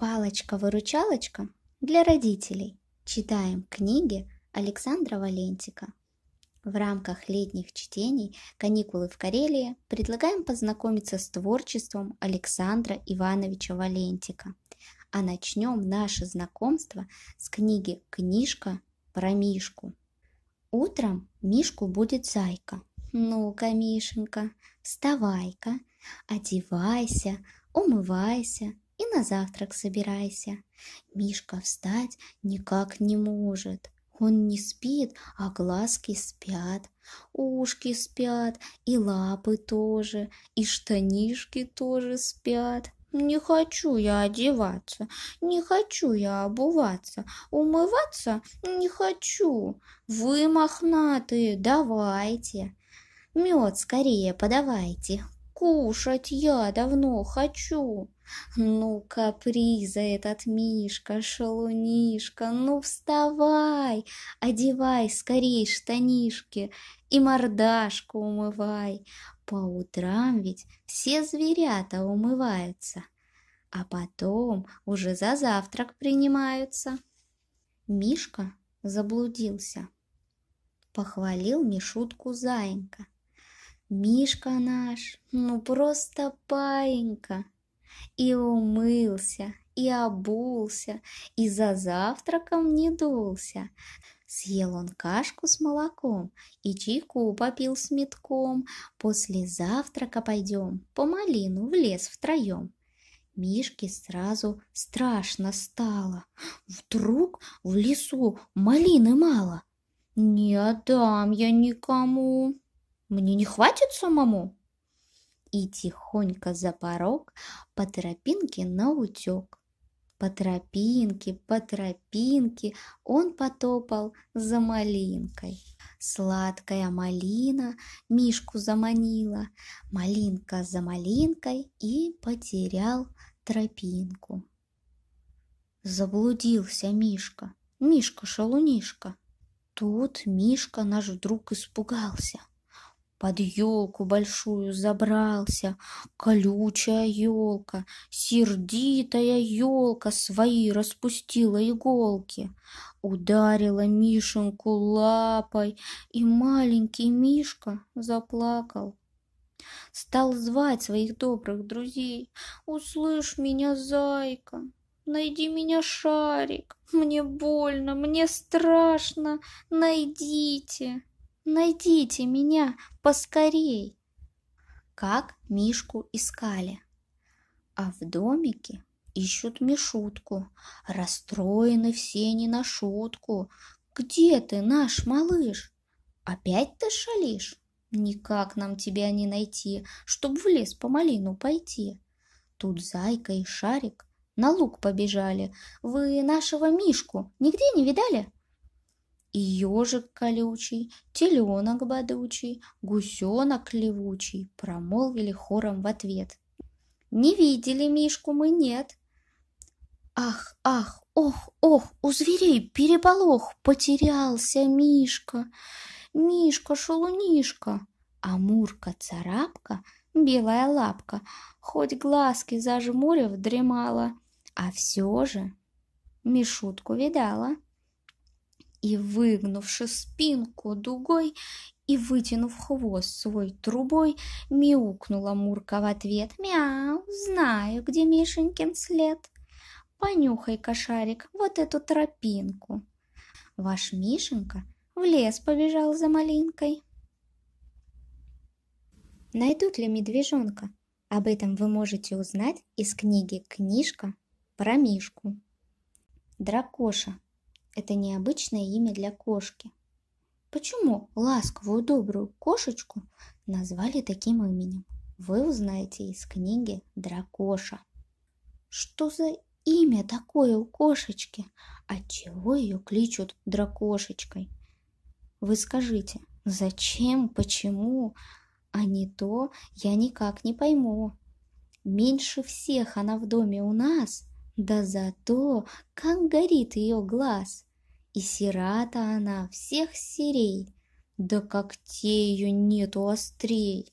«Палочка-выручалочка» для родителей. Читаем книги Александра Валентика. В рамках летних чтений «Каникулы в Карелии» предлагаем познакомиться с творчеством Александра Ивановича Валентика. А начнем наше знакомство с книги «Книжка про Мишку». Утром Мишку будет зайка. «Ну-ка, Мишенька, вставай-ка, одевайся, умывайся, и на завтрак собирайся. Мишка встать никак не может. Он не спит, а глазки спят, ушки спят, и лапы тоже, и штанишки тоже спят. Не хочу я одеваться, не хочу я обуваться, умываться не хочу. Вы мохнатые, давайте. Мед скорее подавайте, кушать я давно хочу. Ну, каприза этот Мишка, шалунишка, ну вставай, одевай скорей штанишки и мордашку умывай. По утрам ведь все зверята умываются, а потом уже за завтрак принимаются. Мишка заблудился. Похвалил Мишутку Заинька. Мишка наш, ну просто паинька и умылся, и обулся, и за завтраком не дулся. Съел он кашку с молоком и чайку попил с метком. После завтрака пойдем по малину в лес втроем. Мишке сразу страшно стало. Вдруг в лесу малины мало. Не отдам я никому. Мне не хватит самому и тихонько за порог по тропинке на утек. По тропинке, по тропинке он потопал за малинкой. Сладкая малина Мишку заманила, малинка за малинкой и потерял тропинку. Заблудился Мишка, Мишка-шалунишка. Тут Мишка наш вдруг испугался – под елку большую забрался, колючая елка, сердитая елка свои распустила иголки, ударила Мишеньку лапой, и маленький Мишка заплакал. Стал звать своих добрых друзей. «Услышь меня, зайка, найди меня, шарик, мне больно, мне страшно, найдите!» Найдите меня поскорей!» Как Мишку искали. А в домике ищут Мишутку. Расстроены все не на шутку. «Где ты, наш малыш? Опять ты шалишь? Никак нам тебя не найти, Чтоб в лес по малину пойти!» Тут Зайка и Шарик на луг побежали. «Вы нашего Мишку нигде не видали?» И ежик колючий, теленок бодучий, гусенок левучий промолвили хором в ответ. Не видели Мишку мы, нет. Ах, ах, ох, ох, у зверей переполох, потерялся Мишка. Мишка, шелунишка, а Мурка-царапка, белая лапка, хоть глазки зажмурив, дремала, а все же Мишутку видала и, выгнувши спинку дугой и вытянув хвост свой трубой, мяукнула Мурка в ответ. «Мяу, знаю, где Мишенькин след. Понюхай, кошарик, вот эту тропинку». Ваш Мишенька в лес побежал за малинкой. Найдут ли медвежонка? Об этом вы можете узнать из книги «Книжка про Мишку». Дракоша это необычное имя для кошки. Почему ласковую добрую кошечку назвали таким именем? Вы узнаете из книги «Дракоша». Что за имя такое у кошечки? Отчего ее кличут дракошечкой? Вы скажите, зачем, почему, а не то я никак не пойму. Меньше всех она в доме у нас, да зато как горит ее глаз. И сирата она всех серей, да как те ее нету острей.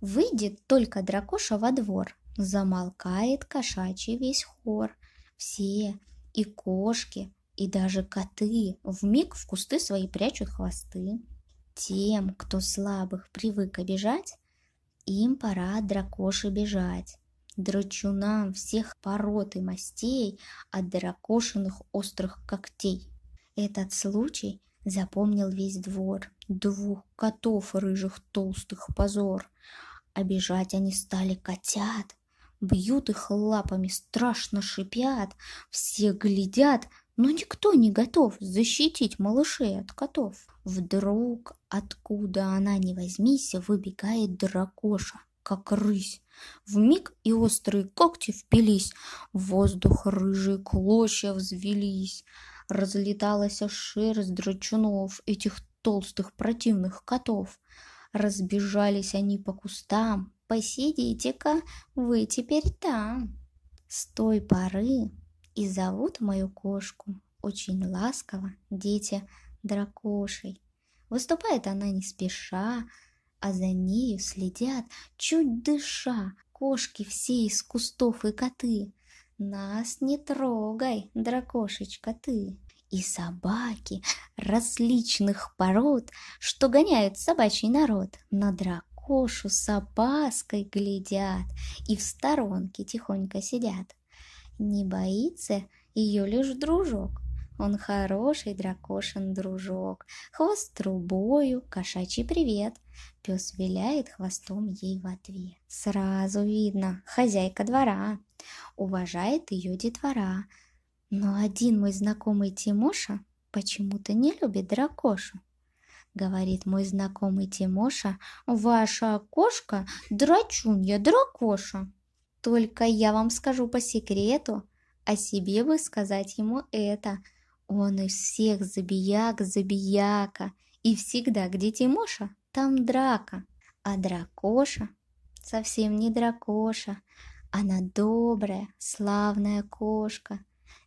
Выйдет только дракоша во двор, замолкает кошачий весь хор. Все, и кошки, и даже коты в миг в кусты свои прячут хвосты. Тем, кто слабых привык обижать, им пора от дракоши бежать драчунам всех пород и мастей от дракошиных острых когтей. Этот случай запомнил весь двор, двух котов рыжих толстых позор. Обижать они стали котят, бьют их лапами, страшно шипят, все глядят, но никто не готов защитить малышей от котов. Вдруг, откуда она ни возьмись, выбегает дракоша как рысь. В миг и острые когти впились, воздух рыжие клочья взвелись. Разлеталась шерсть драчунов, этих толстых противных котов. Разбежались они по кустам. Посидите-ка, вы теперь там. С той поры и зовут мою кошку очень ласково дети дракошей. Выступает она не спеша, а за нею следят, чуть дыша, кошки все из кустов и коты. Нас не трогай, дракошечка ты. И собаки различных пород, что гоняют собачий народ, на дракошу с опаской глядят и в сторонке тихонько сидят. Не боится ее лишь дружок, он хороший дракошин дружок, хвост трубою, кошачий привет. Пес виляет хвостом ей в ответ. Сразу видно, хозяйка двора, уважает ее детвора. Но один мой знакомый Тимоша почему-то не любит дракошу. Говорит мой знакомый Тимоша, ваша кошка драчунья дракоша. Только я вам скажу по секрету, а себе бы сказать ему это. Он из всех забияк забияка и всегда где Тимоша, там драка. А дракоша совсем не дракоша. Она добрая, славная кошка.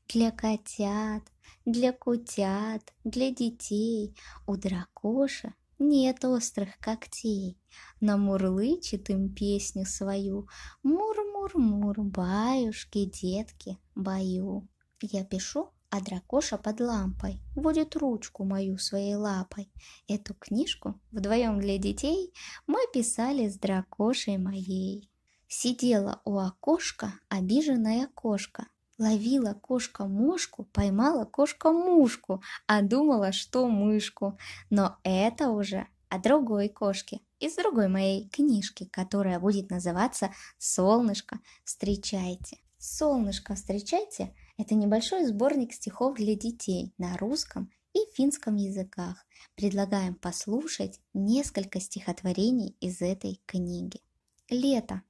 Для котят, для кутят, для детей. У дракоша нет острых когтей, но мурлычет им песню свою. Мур-мур-мур, баюшки, детки, баю. Я пишу а дракоша под лампой водит ручку мою своей лапой. Эту книжку вдвоем для детей мы писали с дракошей моей. Сидела у окошка обиженная кошка, Ловила кошка мошку, поймала кошка мушку, а думала, что мышку. Но это уже о другой кошке из другой моей книжки, которая будет называться «Солнышко, встречайте». «Солнышко, встречайте» Это небольшой сборник стихов для детей на русском и финском языках. Предлагаем послушать несколько стихотворений из этой книги. Лето.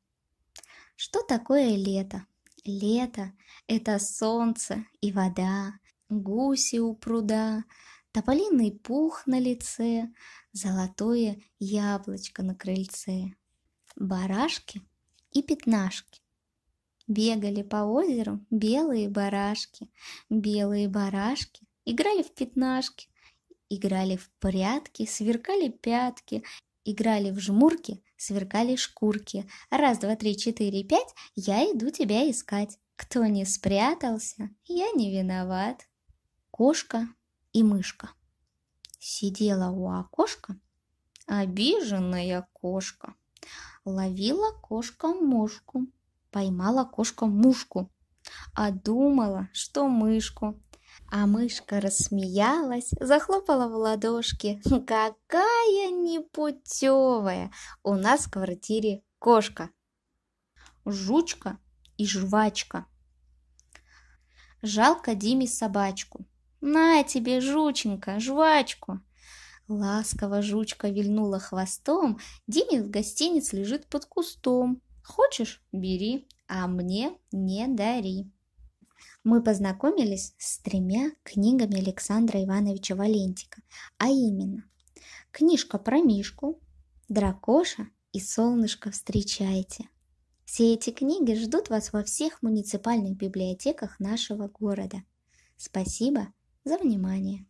Что такое лето? Лето – это солнце и вода, гуси у пруда, тополиный пух на лице, золотое яблочко на крыльце, барашки и пятнашки. Бегали по озеру белые барашки, белые барашки, играли в пятнашки, играли в прятки, сверкали пятки, играли в жмурки, сверкали шкурки. Раз, два, три, четыре, пять, я иду тебя искать. Кто не спрятался, я не виноват. Кошка и мышка. Сидела у окошка обиженная кошка. Ловила кошка мушку. Поймала кошка мушку, а думала, что мышку. А мышка рассмеялась, захлопала в ладошки. «Хм, какая непутевая! У нас в квартире кошка. Жучка и жвачка. Жалко Диме собачку. На тебе, жученька, жвачку. Ласково жучка вильнула хвостом, Диме в гостиниц лежит под кустом. Хочешь – бери, а мне не дари. Мы познакомились с тремя книгами Александра Ивановича Валентика, а именно книжка про Мишку, Дракоша и Солнышко встречайте. Все эти книги ждут вас во всех муниципальных библиотеках нашего города. Спасибо за внимание.